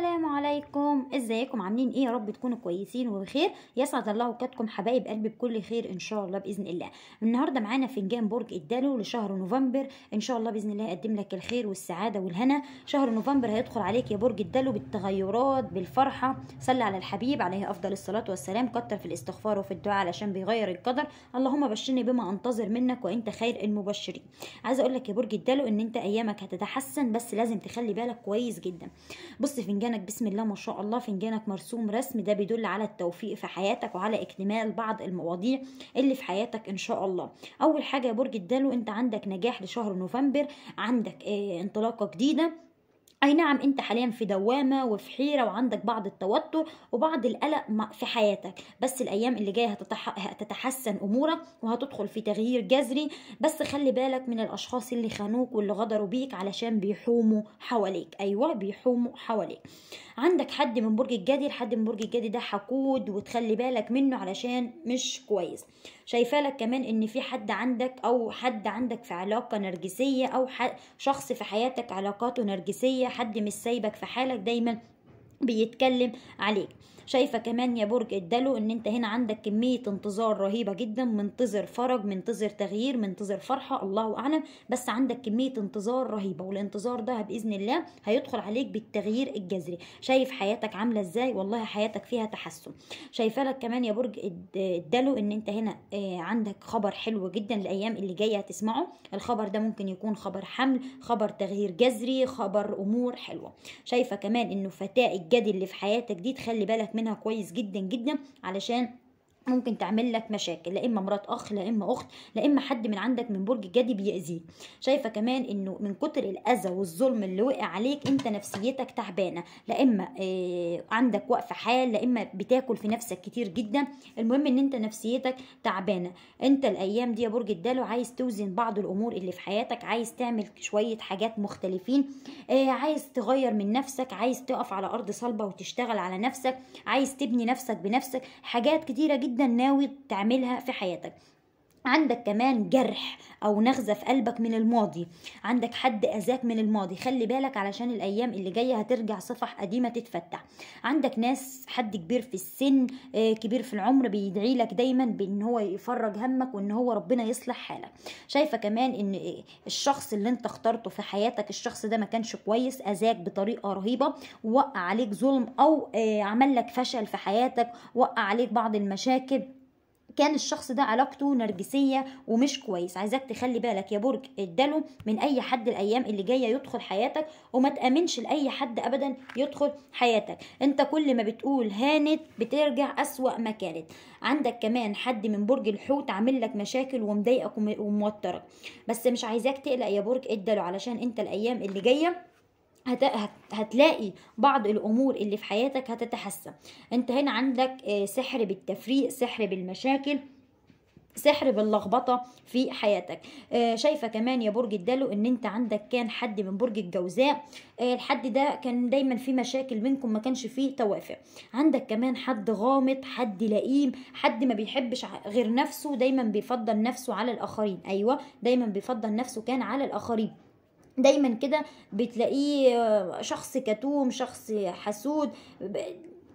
السلام عليكم ازيكم عاملين ايه يا رب تكونوا كويسين وبخير يسعد الله اوقاتكم حبايب قلبي بكل خير ان شاء الله باذن الله النهارده معانا فنجان برج الدلو لشهر نوفمبر ان شاء الله باذن الله يقدم لك الخير والسعاده والهنا شهر نوفمبر هيدخل عليك يا برج الدلو بالتغيرات بالفرحه صلي على الحبيب عليه افضل الصلاه والسلام كتر في الاستغفار وفي الدعاء علشان بيغير القدر اللهم بشرني بما انتظر منك وانت خير المبشرين عايزه اقول لك يا برج الدلو ان انت ايامك هتتحسن بس لازم تخلي بالك كويس جدا بص فنجان فنجانك بسم الله ما شاء الله فنجانك مرسوم رسم ده بيدل على التوفيق في حياتك وعلى اكتمال بعض المواضيع اللي في حياتك ان شاء الله اول حاجه يا برج الدلو انت عندك نجاح لشهر نوفمبر عندك آه، انطلاقه جديده أي نعم أنت حاليا في دوامة وفي حيرة وعندك بعض التوتر وبعض القلق في حياتك بس الأيام اللي جاية هتتحسن أمورك وهتدخل في تغيير جذري بس خلي بالك من الأشخاص اللي خانوك واللي غدروا بيك علشان بيحوموا حواليك أيوة بيحوموا حواليك عندك حد من برج الجدي لحد من برج الجدي ده حقود وتخلي بالك منه علشان مش كويس شايفه لك كمان ان في حد عندك او حد عندك في علاقه نرجسيه او شخص في حياتك علاقاته نرجسيه حد مش سايبك في حالك دايما بيتكلم عليك شايفه كمان يا برج الدلو ان انت هنا عندك كميه انتظار رهيبه جدا منتظر فرج منتظر تغيير منتظر فرحه الله اعلم بس عندك كميه انتظار رهيبه والانتظار ده باذن الله هيدخل عليك بالتغيير الجذري شايف حياتك عامله ازاي والله حياتك فيها تحسن شايفه لك كمان يا برج الدلو ان انت هنا آه، عندك خبر حلو جدا الايام اللي جايه هتسمعه الخبر ده ممكن يكون خبر حمل خبر تغيير جذري خبر امور حلوه شايفه كمان انه فتاه الجد اللي في حياتك دي تخلي بالك منها كويس جدا جدا علشان ممكن تعمل لك مشاكل لا اما مرات اخ لا اما اخت لا اما حد من عندك من برج الجدي بيأذيك شايفه كمان انه من كتر الاذى والظلم اللي وقع عليك انت نفسيتك تعبانه لا اما إيه عندك وقف حال لا اما بتاكل في نفسك كتير جدا المهم ان انت نفسيتك تعبانه انت الايام دي يا برج الدلو عايز توزن بعض الامور اللي في حياتك عايز تعمل شويه حاجات مختلفين إيه عايز تغير من نفسك عايز تقف على ارض صلبه وتشتغل على نفسك عايز تبني نفسك بنفسك حاجات كتيره جدا جدا ناوي تعملها في حياتك عندك كمان جرح او نغزه في قلبك من الماضي عندك حد اذاك من الماضي خلي بالك علشان الايام اللي جايه هترجع صفح قديمه تتفتح عندك ناس حد كبير في السن آه، كبير في العمر بيدعي لك دايما بان هو يفرج همك وان هو ربنا يصلح حالك شايفه كمان ان آه، الشخص اللي انت اخترته في حياتك الشخص ده ما كانش كويس اذاك بطريقه رهيبه وقع عليك ظلم او آه، عمل لك فشل في حياتك وقع عليك بعض المشاكل كان الشخص ده علاقته نرجسيه ومش كويس عايزاك تخلي بالك يا برج الدلو من اي حد الايام اللي جايه يدخل حياتك وما تامنش لاي حد ابدا يدخل حياتك انت كل ما بتقول هانت بترجع اسوا ما كانت عندك كمان حد من برج الحوت عامل لك مشاكل ومضايقك وموترك بس مش عايزاك تقلق يا برج الدلو علشان انت الايام اللي جايه هت... هتلاقي بعض الامور اللي في حياتك هتتحسن انت هنا عندك آه، سحر بالتفريق سحر بالمشاكل سحر باللخبطة في حياتك آه شايفة كمان يا برج الدلو ان انت عندك كان حد من برج الجوزاء آه الحد ده كان دايما في مشاكل منكم ما كانش فيه توافق عندك كمان حد غامض حد لئيم حد ما بيحبش غير نفسه دايما بيفضل نفسه على الاخرين ايوه دايما بيفضل نفسه كان على الاخرين دايما كده بتلاقيه آه، شخص كتوم شخص حسود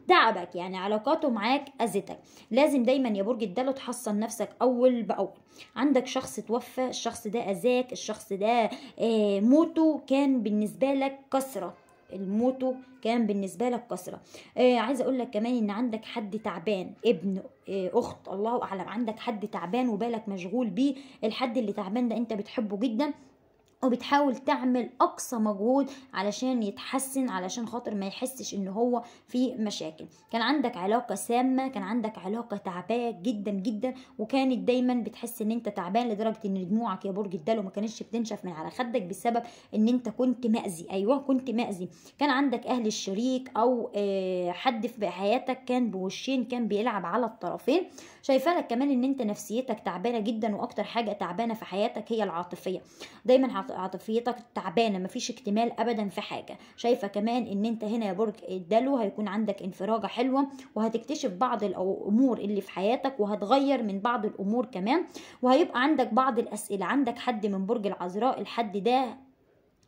تعبك يعني علاقاته معاك اذتك لازم دايما يا برج الدلو تحصن نفسك اول باول عندك شخص توفى الشخص ده اذاك الشخص ده آه، موته كان بالنسبه لك كسره الموت كان بالنسبة لك كسرة آه عايزة اقول لك كمان ان عندك حد تعبان ابن آه اخت الله اعلم عندك حد تعبان وبالك مشغول بيه الحد اللي تعبان ده انت بتحبه جدا وبتحاول تعمل اقصى مجهود علشان يتحسن علشان خاطر ما يحسش ان هو في مشاكل كان عندك علاقه سامه كان عندك علاقه تعباه جدا جدا وكانت دايما بتحس ان انت تعبان لدرجه ان دموعك يا برج الدلو ما كانتش بتنشف من على خدك بسبب ان انت كنت مأذي ايوه كنت مأذي كان عندك اهل الشريك او آه، حد في حياتك كان بوشين كان بيلعب على الطرفين شايفه لك كمان ان انت نفسيتك تعبانه جدا واكتر حاجه تعبانه في حياتك هي العاطفيه دايما عاطفيتك تعبانه مفيش اكتمال ابدا في حاجه شايفه كمان ان انت هنا يا برج الدلو هيكون عندك انفراجه حلوه وهتكتشف بعض الامور اللي في حياتك وهتغير من بعض الامور كمان وهيبقى عندك بعض الاسئله عندك حد من برج العذراء الحد ده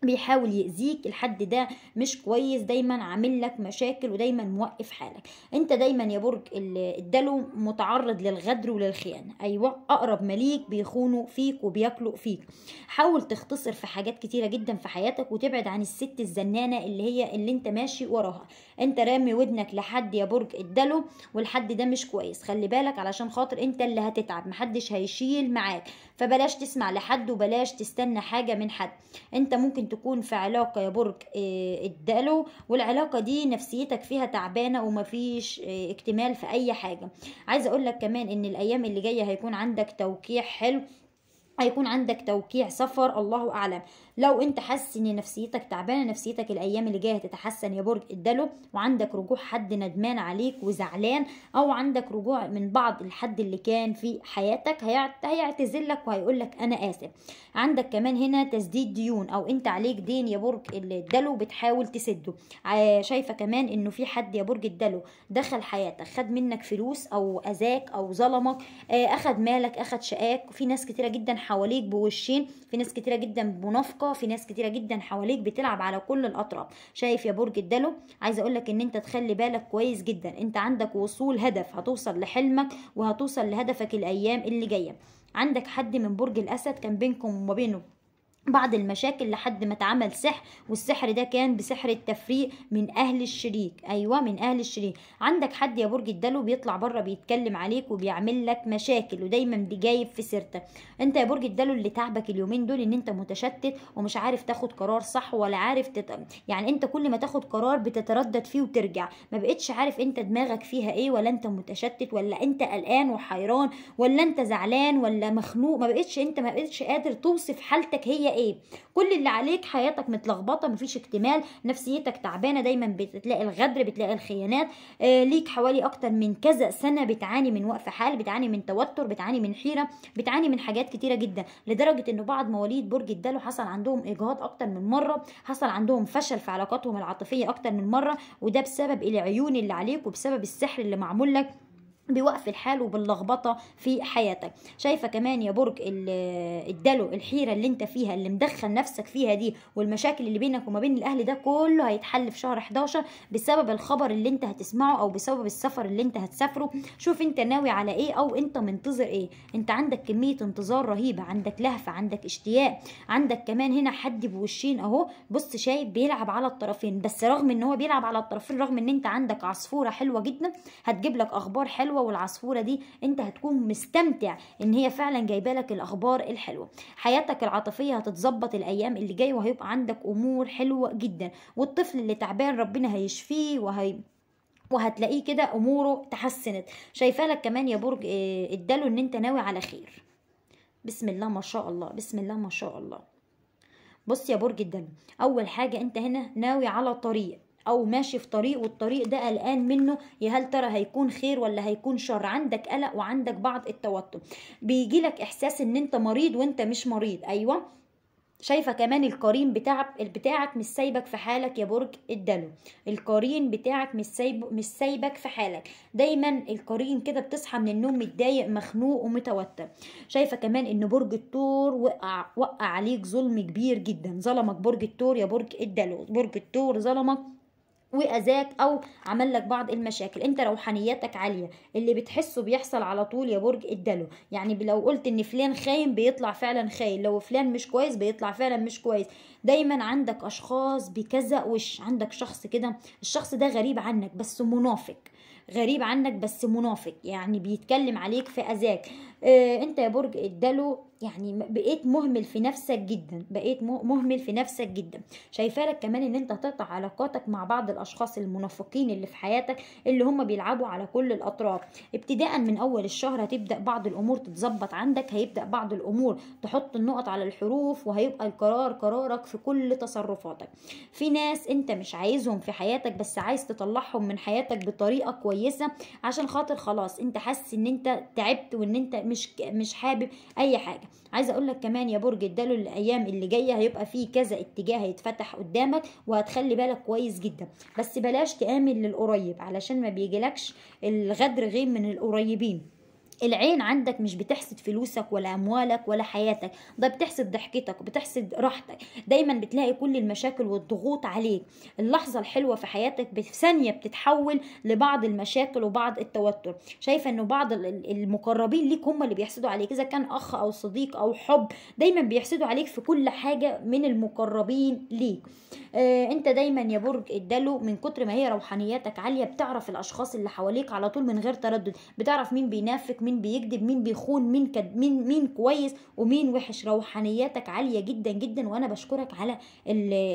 بيحاول يأذيك الحد ده مش كويس دايما عامل لك مشاكل ودايما موقف حالك انت دايما يا برج الدلو متعرض للغدر وللخيانة ايوه اقرب مليك بيخونوا فيك وبياكلوا فيك حاول تختصر في حاجات كتيرة جدا في حياتك وتبعد عن الست الزنانة اللي هي اللي انت ماشي وراها انت رامي ودنك لحد يا برج الدلو والحد ده مش كويس خلي بالك علشان خاطر انت اللي هتتعب محدش هيشيل معاك فبلاش تسمع لحد وبلاش تستنى حاجة من حد انت ممكن تكون في علاقة يا برج آه، الدلو والعلاقة دي نفسيتك فيها تعبانة ومفيش آه، اكتمال في أي حاجة عايزة أقول لك كمان إن الأيام اللي جاية هيكون عندك توقيع حلو هيكون عندك توقيع سفر الله اعلم لو انت حاسس ان نفسيتك تعبانه نفسيتك الايام اللي جايه تتحسن يا برج الدلو وعندك رجوع حد ندمان عليك وزعلان او عندك رجوع من بعض الحد اللي كان في حياتك لك وهيقول لك انا اسف عندك كمان هنا تسديد ديون او انت عليك دين يا برج الدلو بتحاول تسده شايفه كمان انه في حد يا برج الدلو دخل حياتك خد منك فلوس او اذاك او ظلمك آه، اخد مالك اخد شقاك في ناس كتيره جدا حواليك بوشين في ناس كتيرة جدا منافقة في ناس كتيرة جدا حواليك بتلعب على كل الأطراف شايف يا برج الدلو عايزة أقولك إن أنت تخلي بالك كويس جدا أنت عندك وصول هدف هتوصل لحلمك وهتوصل لهدفك الأيام اللي جاية عندك حد من برج الأسد كان بينكم وما بينه بعض المشاكل لحد ما اتعمل سحر والسحر ده كان بسحر التفريق من اهل الشريك ايوه من اهل الشريك عندك حد يا برج الدلو بيطلع بره بيتكلم عليك وبيعمل لك مشاكل ودايما بيجايب في سيرتك انت يا برج الدلو اللي تعبك اليومين دول ان انت متشتت ومش عارف تاخد قرار صح ولا عارف تت... يعني انت كل ما تاخد قرار بتتردد فيه وترجع ما بقتش عارف انت دماغك فيها ايه ولا انت متشتت ولا انت قلقان وحيران ولا انت زعلان ولا مخنوق ما بقتش انت ما بقتش قادر توصف حالتك هي ايه كل اللي عليك حياتك متلخبطه مفيش اكتمال نفسيتك تعبانه دايما بتلاقي الغدر بتلاقي الخيانات آه ليك حوالي اكتر من كذا سنه بتعاني من وقف حال بتعاني من توتر بتعاني من حيره بتعاني من حاجات كتيره جدا لدرجه ان بعض مواليد برج الدلو حصل عندهم اجهاض اكتر من مره حصل عندهم فشل في علاقاتهم العاطفيه اكتر من مره وده بسبب العيون اللي عليك وبسبب السحر اللي معمول لك بوقف الحال وباللخبطه في حياتك شايفه كمان يا برج الدلو الحيره اللي انت فيها اللي مدخل نفسك فيها دي والمشاكل اللي بينك وما بين الاهل ده كله هيتحل في شهر 11 بسبب الخبر اللي انت هتسمعه او بسبب السفر اللي انت هتسافره شوف انت ناوي على ايه او انت منتظر ايه انت عندك كميه انتظار رهيبه عندك لهفه عندك اشتياق عندك كمان هنا حد بوشين اهو بص شايف بيلعب على الطرفين بس رغم ان هو بيلعب على الطرفين رغم ان انت عندك عصفوره حلوه جدا هتجيب لك اخبار حلوه الحلوه والعصفوره دي انت هتكون مستمتع ان هي فعلا جايبه لك الاخبار الحلوه حياتك العاطفيه هتتظبط الايام اللي جايه وهيبقى عندك امور حلوه جدا والطفل اللي تعبان ربنا هيشفيه وهي وهتلاقيه كده اموره تحسنت شايفه لك كمان يا برج آه، اداله ان انت ناوي على خير بسم الله ما شاء الله بسم الله ما شاء الله بص يا برج الدلو اول حاجه انت هنا ناوي على طريق او ماشي في طريق والطريق ده قلقان منه يا هل ترى هيكون خير ولا هيكون شر عندك قلق وعندك بعض التوتر بيجي لك احساس ان انت مريض وانت مش مريض ايوه شايفه كمان القرين بتاعك بتاعك مش سايبك في حالك يا برج الدلو القرين بتاعك مش سايب مش سايبك في حالك دايما القرين كده بتصحى من النوم متضايق مخنوق ومتوتر شايفه كمان ان برج الثور وقع وقع عليك ظلم كبير جدا ظلمك برج الثور يا برج الدلو برج الثور ظلمك واذاك او عمل لك بعض المشاكل انت روحانيتك عاليه اللي بتحسه بيحصل على طول يا برج اداله يعني لو قلت ان فلان خاين بيطلع فعلا خاين لو فلان مش كويس بيطلع فعلا مش كويس دايما عندك اشخاص بكذا وش عندك شخص كده الشخص ده غريب عنك بس منافق غريب عنك بس منافق يعني بيتكلم عليك في اذاك آه انت يا برج اداله يعني بقيت مهمل في نفسك جدا بقيت مهمل في نفسك جدا شايفه لك كمان ان انت تقطع علاقاتك مع بعض الاشخاص المنافقين اللي في حياتك اللي هم بيلعبوا على كل الاطراف ابتداء من اول الشهر هتبدا بعض الامور تتظبط عندك هيبدا بعض الامور تحط النقط على الحروف وهيبقى القرار قرارك في في كل تصرفاتك في ناس انت مش عايزهم في حياتك بس عايز تطلعهم من حياتك بطريقه كويسه عشان خاطر خلاص انت حاسس ان انت تعبت وان انت مش مش حابب اي حاجه عايزه اقول لك كمان يا برج الدلو الايام اللي جايه هيبقى في كذا اتجاه هيتفتح قدامك وهتخلي بالك كويس جدا بس بلاش تامن للقريب علشان ما بيجيلكش الغدر غير من القريبين العين عندك مش بتحسد فلوسك ولا اموالك ولا حياتك ده بتحسد ضحكتك بتحسد راحتك دايما بتلاقي كل المشاكل والضغوط عليك اللحظه الحلوه في حياتك في ثانيه بتتحول لبعض المشاكل وبعض التوتر شايفه انه بعض المقربين ليك هم اللي بيحسدوا عليك اذا كان اخ او صديق او حب دايما بيحسدوا عليك في كل حاجه من المقربين ليك آه انت دايما يا برج الدلو من كتر ما هي روحانياتك عاليه بتعرف الاشخاص اللي حواليك على طول من غير تردد بتعرف مين بينافق مين بيكذب مين بيخون مين كد مين مين كويس ومين وحش روحانياتك عاليه جدا جدا وانا بشكرك على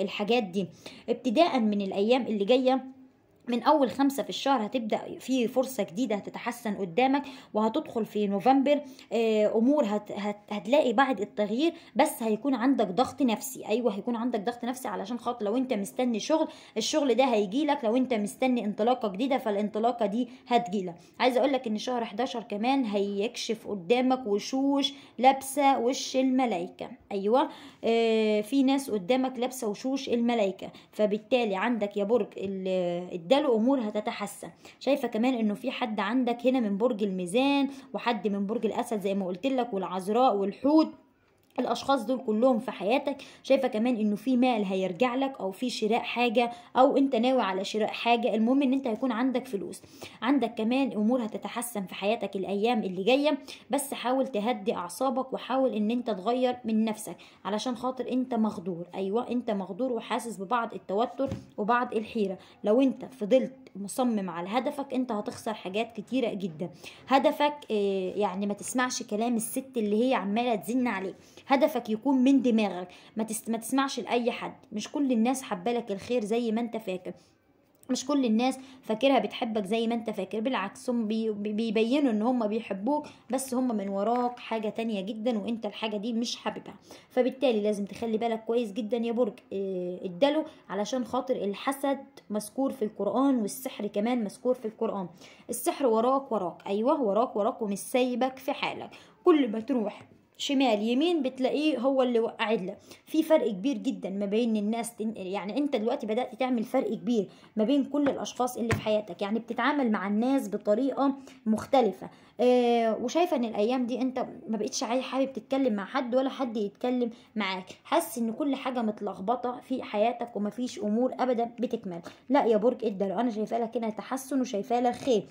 الحاجات دي ابتداء من الايام اللي جايه من اول خمسة في الشهر هتبدا في فرصه جديده هتتحسن قدامك وهتدخل في نوفمبر آه، امور هت هت هتلاقي بعد التغيير بس هيكون عندك ضغط نفسي ايوه هيكون عندك ضغط نفسي علشان خاطر لو انت مستني شغل الشغل ده هيجي لك لو انت مستني انطلاقه جديده فالانطلاقه دي هتجي لك عايزه اقول لك ان شهر 11 كمان هيكشف قدامك وشوش لابسه وش الملائكه ايوه آه، في ناس قدامك لابسه وشوش الملائكه فبالتالي عندك يا برج ال اداله امور هتتحسن شايفه كمان انه في حد عندك هنا من برج الميزان وحد من برج الاسد زي ما قلت لك والعذراء والحوت الاشخاص دول كلهم في حياتك شايفه كمان انه في مال هيرجع لك او في شراء حاجه او انت ناوي على شراء حاجه المهم ان انت هيكون عندك فلوس عندك كمان امور هتتحسن في حياتك الايام اللي جايه بس حاول تهدي اعصابك وحاول ان انت تغير من نفسك علشان خاطر انت مغدور ايوه انت مغدور وحاسس ببعض التوتر وبعض الحيره لو انت فضلت مصمم على هدفك انت هتخسر حاجات كتيره جدا هدفك آه، يعني ما تسمعش كلام الست اللي هي عماله تزن عليك هدفك يكون من دماغك ما تسمعش لاي حد مش كل الناس حبالك الخير زي ما انت فاكر مش كل الناس فاكرها بتحبك زي ما انت فاكر بالعكس هم بيبينوا ان هم بيحبوك بس هم من وراك حاجة تانية جدا وانت الحاجة دي مش حاببها فبالتالي لازم تخلي بالك كويس جدا يا برج آه، اداله علشان خاطر الحسد مذكور في القرآن والسحر كمان مذكور في القرآن السحر وراك وراك ايوه وراك وراك ومش سايبك في حالك كل ما تروح شمال يمين بتلاقيه هو اللي وقع عدله في فرق كبير جدا ما بين الناس تنقل يعني انت دلوقتي بدات تعمل فرق كبير ما بين كل الاشخاص اللي في حياتك يعني بتتعامل مع الناس بطريقه مختلفه آه وشايفه ان الايام دي انت ما بقتش حابب تتكلم مع حد ولا حد يتكلم معاك حاسس ان كل حاجه متلخبطه في حياتك ومفيش امور ابدا بتكمل لا يا برج لو انا شايفه لك هنا تحسن وشايفه لك خير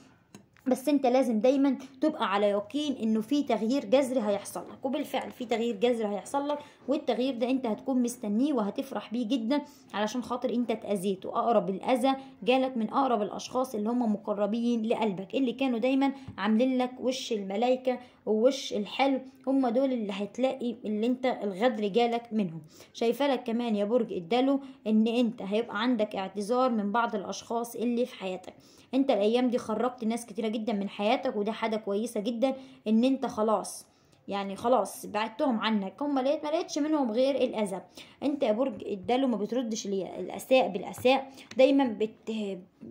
بس انت لازم دايما تبقى على يقين انه في تغيير جذري هيحصل لك وبالفعل في تغيير جذري هيحصل لك والتغيير ده انت هتكون مستنيه وهتفرح بيه جدا علشان خاطر انت اتاذيت واقرب الاذى جالك من اقرب الاشخاص اللي هم مقربين لقلبك اللي كانوا دايما عاملين لك وش الملائكه ووش الحلو هم دول اللي هتلاقي اللي انت الغدر جالك منهم شايفه لك كمان يا برج الدلو ان انت هيبقى عندك اعتذار من بعض الاشخاص اللي في حياتك انت الايام دي خرجت ناس كتيره جدا من حياتك وده حاجه كويسه جدا ان انت خلاص يعني خلاص بعدتهم عنك هم ما لقيتش منهم غير الاذى انت يا برج الدلو ما بتردش الاساء بالاساء دايما بت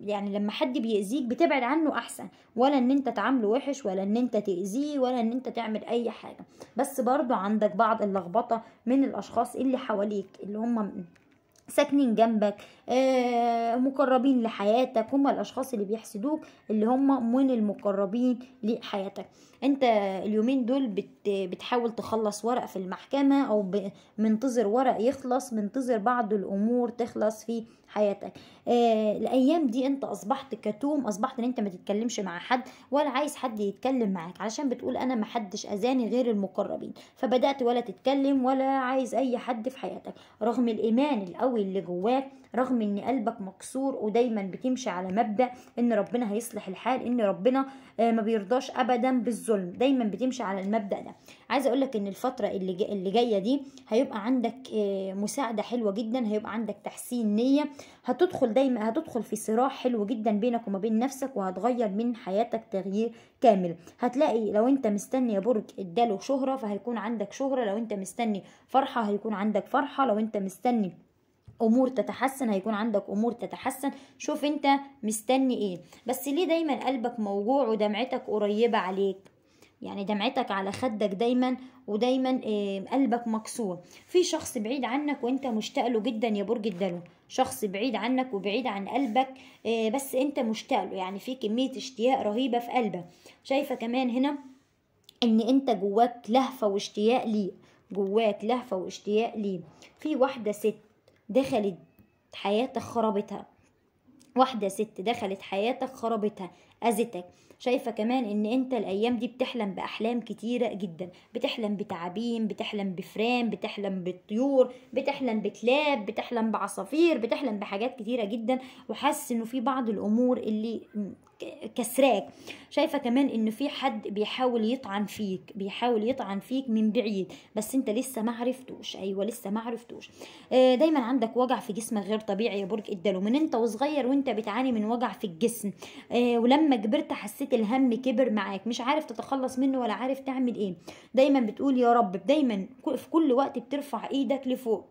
يعني لما حد بيأذيك بتبعد عنه احسن ولا ان انت تعامله وحش ولا ان انت تأذيه ولا ان انت تعمل اي حاجة بس برضو عندك بعض اللخبطة من الاشخاص اللي حواليك اللي هم ساكنين جنبك آه مقربين لحياتك هم الاشخاص اللي بيحسدوك اللي هم من المقربين لحياتك انت اليومين دول بت بتحاول تخلص ورق في المحكمة او منتظر ورق يخلص منتظر بعض الامور تخلص في حياتك آه الايام دي انت اصبحت كتوم اصبحت ان انت ما تتكلمش مع حد ولا عايز حد يتكلم معاك علشان بتقول انا ما حدش اذاني غير المقربين فبدات ولا تتكلم ولا عايز اي حد في حياتك رغم الايمان القوي اللي جواك رغم ان قلبك مكسور ودايما بتمشي على مبدا ان ربنا هيصلح الحال ان ربنا آه، ما بيرضاش ابدا بالظلم دايما بتمشي على المبدا ده عايزه اقول لك ان الفتره اللي جاي اللي جايه دي هيبقى عندك آه، مساعده حلوه جدا هيبقى عندك تحسين نيه هتدخل دايما هتدخل في صراع حلو جدا بينك وما بين نفسك وهتغير من حياتك تغيير كامل هتلاقي لو انت مستني يا برج اداله شهره فهيكون عندك شهره لو انت مستني فرحه هيكون عندك فرحه لو انت مستني امور تتحسن هيكون عندك امور تتحسن شوف انت مستني ايه بس ليه دايما قلبك موجوع ودمعتك قريبه عليك يعني دمعتك على خدك دايما ودايما آه، قلبك مكسور في شخص بعيد عنك وانت مشتاق له جدا يا برج الدلو شخص بعيد عنك وبعيد عن قلبك آه، بس انت مشتاق له يعني في كميه اشتياق رهيبه في قلبك شايفه كمان هنا ان انت جواك لهفه واشتياق ليه جواك لهفه واشتياق ليه في واحده ست دخلت حياتك خربتها واحدة ست دخلت حياتك خربتها أذتك شايفة كمان إن أنت الأيام دي بتحلم بأحلام كتيرة جدا بتحلم بتعابين بتحلم بفران بتحلم بالطيور بتحلم بكلاب بتحلم بعصافير بتحلم بحاجات كتيرة جدا وحاسس إنه في بعض الأمور اللي كسراك شايفه كمان ان في حد بيحاول يطعن فيك بيحاول يطعن فيك من بعيد بس انت لسه ما عرفتوش ايوه لسه ما عرفتوش آه، دايما عندك وجع في جسمك غير طبيعي يا برج الدلو من انت وصغير وانت بتعاني من وجع في الجسم آه، ولما كبرت حسيت الهم كبر معاك مش عارف تتخلص منه ولا عارف تعمل ايه دايما بتقول يا رب دايما في كل وقت بترفع ايدك لفوق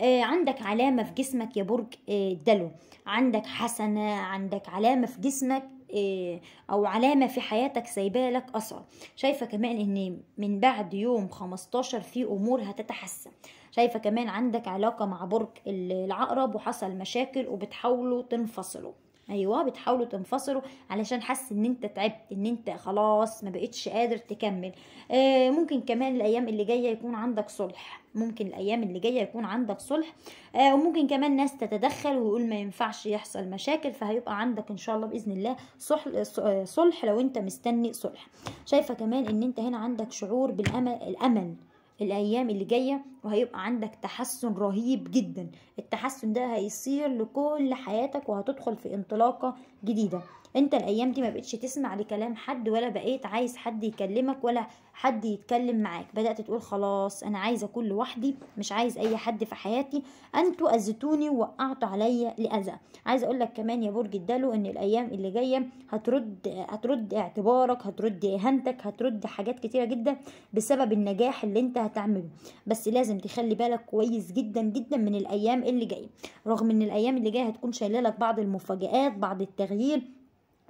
آه، عندك علامة في جسمك يا برج آه، دلو عندك حسنة عندك علامة في جسمك آه، او علامه في حياتك سايبه لك اثر شايفه كمان ان من بعد يوم 15 في امور هتتحسن شايفه كمان عندك علاقه مع برج العقرب وحصل مشاكل وبتحاولوا تنفصلوا ايوه بتحاولوا تنفصلوا علشان حاسس ان انت تعبت ان انت خلاص ما بقتش قادر تكمل آه ممكن كمان الايام اللي جايه يكون عندك صلح ممكن الايام اللي جايه يكون عندك صلح آه وممكن كمان ناس تتدخل ويقول ما ينفعش يحصل مشاكل فهيبقى عندك ان شاء الله باذن الله صلح آه، صلح لو انت مستني صلح شايفه كمان ان انت هنا عندك شعور بالامل الامل الايام اللي جايه وهيبقى عندك تحسن رهيب جدا التحسن ده هيصير لكل حياتك وهتدخل في انطلاقة جديدة انت الايام دي ما بقتش تسمع لكلام حد ولا بقيت عايز حد يكلمك ولا حد يتكلم معاك بدات تقول خلاص انا عايزه اكون لوحدي مش عايز اي حد في حياتي انتوا اذيتوني ووقعتوا عليا لاذى عايزه اقول لك كمان يا برج الدلو ان الايام اللي جايه هترد هترد اعتبارك هترد اهانتك هترد حاجات كتيره جدا بسبب النجاح اللي انت هتعمله بس لازم دي خلي بالك كويس جدا جدا من الايام اللي جايه رغم ان الايام اللي جايه هتكون شايله لك بعض المفاجآت بعض التغيير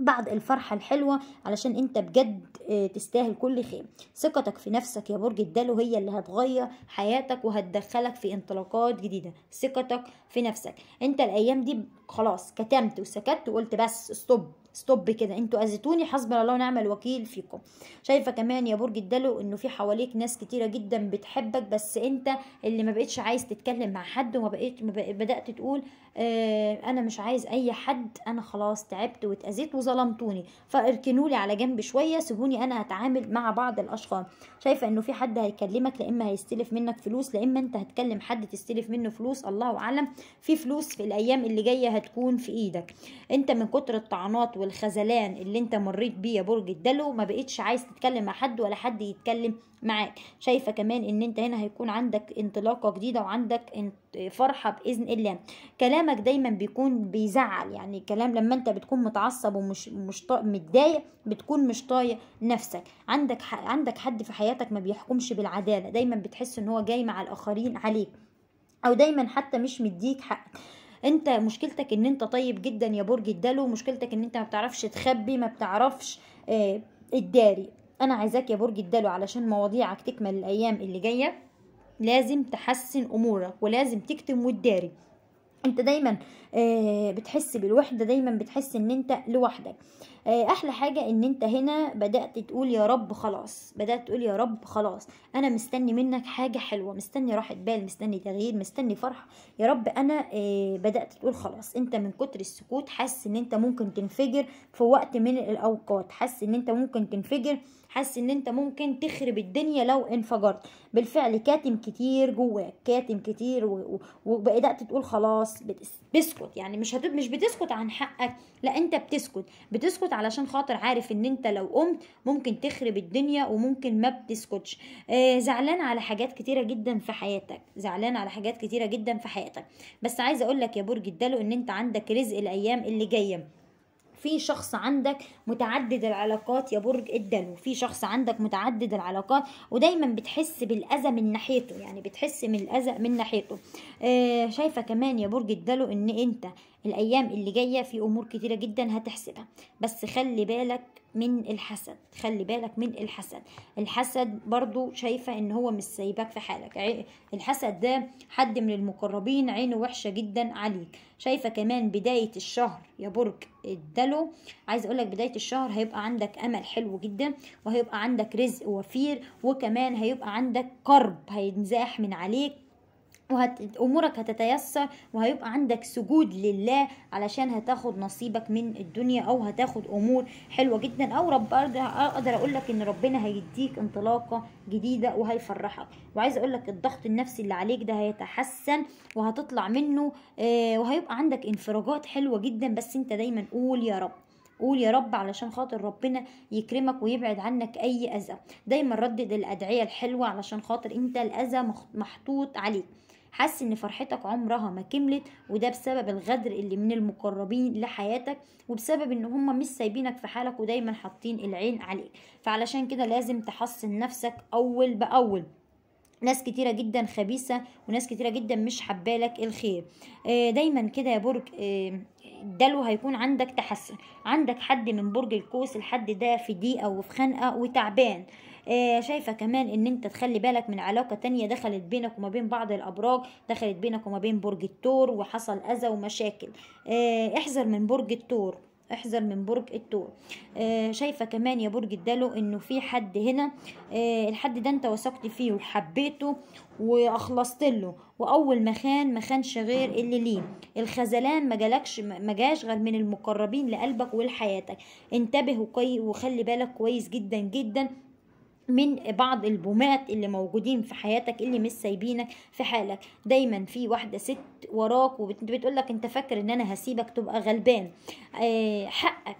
بعد الفرحة الحلوة علشان انت بجد آه، تستاهل كل خير ثقتك في نفسك يا برج الدلو هي اللي هتغير حياتك وهتدخلك في انطلاقات جديدة ثقتك في نفسك انت الايام دي خلاص كتمت وسكت وقلت بس ستوب ستوب كده انتوا اذيتوني حسبنا الله ونعم الوكيل فيكم شايفه كمان يا برج الدلو انه في حواليك ناس كتيره جدا بتحبك بس انت اللي ما بقتش عايز تتكلم مع حد وما بقيت بدات تقول اه انا مش عايز اي حد انا خلاص تعبت واتاذيت وظلمتوني فاركنولي على جنب شويه سيبوني انا هتعامل مع بعض الاشخاص شايفه انه في حد هيكلمك لا اما هيستلف منك فلوس لا اما انت هتكلم حد تستلف منه فلوس الله اعلم في فلوس في الايام اللي جايه هتكون في ايدك انت من كتر الطعنات والخزلان اللي انت مريت بيه يا برج الدلو ما بقتش عايز تتكلم مع حد ولا حد يتكلم معاك شايفه كمان ان انت هنا هيكون عندك انطلاقه جديده وعندك فرحه باذن الله كلامك دايما بيكون بيزعل يعني كلام لما انت بتكون متعصب ومش مش متضايق بتكون مش طايق نفسك عندك عندك حد في حياتك ما بيحكمش بالعداله دايما بتحس ان هو جاي مع الاخرين عليك او دايما حتى مش مديك حق انت مشكلتك ان انت طيب جدا يا برج الدلو مشكلتك ان انت ما بتعرفش تخبي ما بتعرفش آه الداري انا عايزاك يا برج الدلو علشان مواضيعك تكمل الايام اللي جايه لازم تحسن امورك ولازم تكتم وتداري انت دايما آه بتحس بالوحده دايما بتحس ان انت لوحدك آه، احلى حاجة ان انت هنا بدأت تقول يا رب خلاص بدأت تقول يا رب خلاص انا مستني منك حاجة حلوة مستني راحة بال مستني تغيير مستني فرحة يا رب انا آه، بدأت تقول خلاص انت من كتر السكوت حاسس ان انت ممكن تنفجر في وقت من الاوقات حس ان انت ممكن تنفجر حاسس ان انت ممكن تخرب الدنيا لو انفجرت بالفعل كاتم كتير جواك كاتم كتير وبدات تقول خلاص بتسكت يعني مش هتب مش بتسكت عن حقك لا انت بتسكت بتسكت علشان خاطر عارف ان انت لو قمت ممكن تخرب الدنيا وممكن ما بتسكتش آه زعلان على حاجات كتيره جدا في حياتك زعلان على حاجات كتيره جدا في حياتك بس عايزه اقول لك يا برج الدلو ان انت عندك رزق الايام اللي جايه في شخص عندك متعدد العلاقات يا برج الدلو في شخص عندك متعدد العلاقات ودايما بتحس بالاذى من ناحيته يعني بتحس من الاذى من ناحيته آه شايفه كمان يا برج الدلو ان انت الايام اللي جايه في امور كتيره جدا هتحسبها بس خلي بالك من الحسد خلي بالك من الحسد الحسد برضو شايفه ان هو مش سايبك في حالك الحسد ده حد من المقربين عينه وحشه جدا عليك شايفه كمان بدايه الشهر يا برج الدلو عايز اقولك بدايه الشهر هيبقى عندك امل حلو جدا وهيبقى عندك رزق وفير وكمان هيبقى عندك كرب هينزاح من عليك وهت... امورك هتتيسر وهيبقى عندك سجود لله علشان هتاخد نصيبك من الدنيا او هتاخد امور حلوه جدا او رب اقدر اقول لك ان ربنا هيديك انطلاقه جديده وهيفرحك وعايز اقول لك الضغط النفسي اللي عليك ده هيتحسن وهتطلع منه آه، وهيبقى عندك انفراجات حلوه جدا بس انت دايما قول يا رب قول يا رب علشان خاطر ربنا يكرمك ويبعد عنك اي اذى دايما ردد الادعيه الحلوه علشان خاطر انت الاذى محطوط عليك حس ان فرحتك عمرها ما كملت وده بسبب الغدر اللي من المقربين لحياتك وبسبب ان هما مش سايبينك في حالك ودايما حاطين العين عليك فعلشان كده لازم تحصن نفسك اول باول ناس كتيرة جدا خبيثة وناس كتيرة جدا مش حبالك الخير آه، دايما كده يا برج الدلو آه، هيكون عندك تحسن عندك حد من برج القوس الحد ده في ضيقة وفي خنقة وتعبان آه، شايفة كمان ان انت تخلي بالك من علاقة تانية دخلت بينك وما بين بعض الابراج دخلت بينك وما بين برج التور وحصل اذى ومشاكل آه، احذر من برج التور احذر من برج التور آه شايفه كمان يا برج الدلو انه في حد هنا آه الحد ده انت وثقت فيه وحبيته واخلصت له واول ما خان ما خانش غير اللي ليه الخذلان ما جالكش ما جاش غير من المقربين لقلبك ولحياتك انتبه وخلي بالك كويس جدا جدا من بعض البومات اللي موجودين في حياتك اللي مش سايبينك في حالك دايما في واحده ست وراك وبتقول لك انت فاكر ان انا هسيبك تبقى غلبان آه، حقك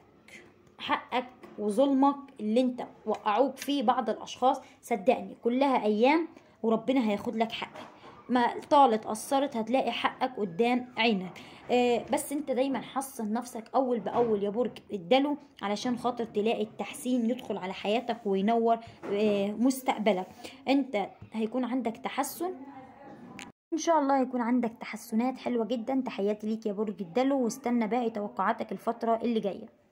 حقك وظلمك اللي انت وقعوك فيه بعض الاشخاص صدقني كلها ايام وربنا هياخد لك حقك ما طالت اثرت هتلاقي حقك قدام عينك آه، بس انت دايما حصن نفسك اول باول يا برج اداله علشان خاطر تلاقي التحسين يدخل على حياتك وينور آه، مستقبلك انت هيكون عندك تحسن ان شاء الله يكون عندك تحسنات حلوه جدا تحياتي ليك يا برج الدلو واستنى باقي توقعاتك الفتره اللي جايه